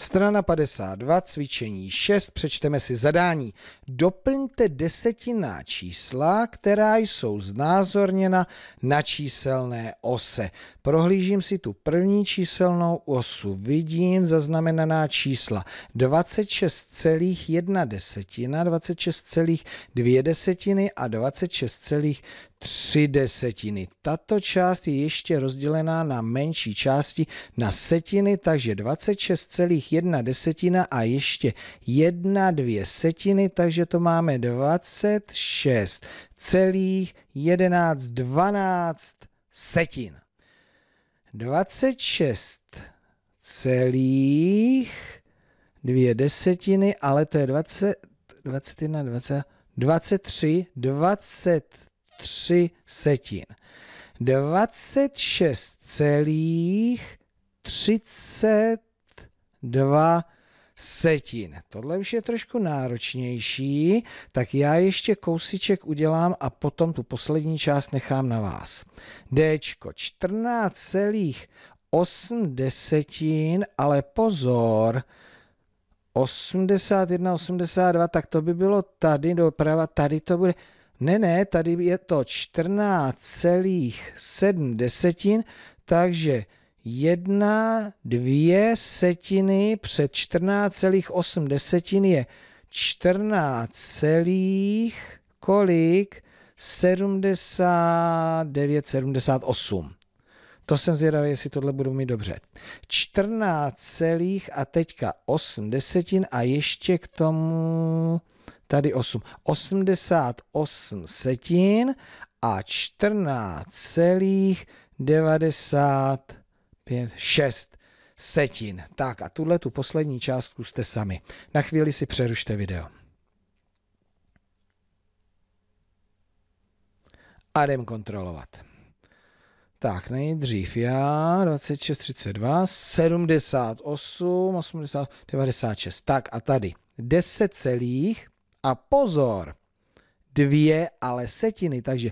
Strana 52, cvičení 6, přečteme si zadání. Doplňte desetinná čísla, která jsou znázorněna na číselné ose. Prohlížím si tu první číselnou osu. Vidím zaznamenaná čísla 26,1 desetina, 26,2 desetiny a 26,3 desetiny. Tato část je ještě rozdělená na menší části, na setiny, takže 26, jedna desetina a ještě jedna dvě setiny, takže to máme 26 celých 11 12 setin. 26 celých dvě desetiny, ale to je 20, 21, 20, 23, 23 setin. 26 celých 30 dva setin. Tohle už je trošku náročnější, tak já ještě kousiček udělám a potom tu poslední část nechám na vás. D 14,8 desetin, ale pozor, 81, 82, tak to by bylo tady doprava, tady to bude... Ne, ne, tady je to 14,7 desetin, takže 1, 2 setiny před 14,8 desetin je 14 kolik? 79, 78. To jsem zvědavý, jestli tohle budu mít dobře. 14 a teďka 8 desetin a ještě k tomu tady 8. 88 setin a 14 90 pět, šest setin. Tak a tuhle tu poslední částku jste sami. Na chvíli si přerušte video. A jdem kontrolovat. Tak, nejdřív já, 26, 32, 78, 80, 96. Tak a tady 10 celých a pozor, dvě ale setiny, takže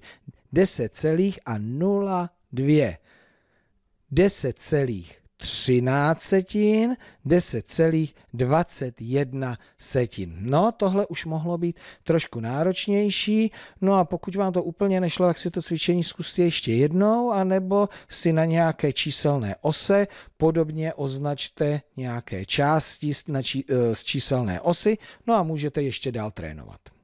10 celých a 0,2. 10,13 setin, 10,21 setin. No, tohle už mohlo být trošku náročnější. No a pokud vám to úplně nešlo, tak si to cvičení zkuste ještě jednou, anebo si na nějaké číselné ose podobně označte nějaké části z eh, číselné osy, no a můžete ještě dál trénovat.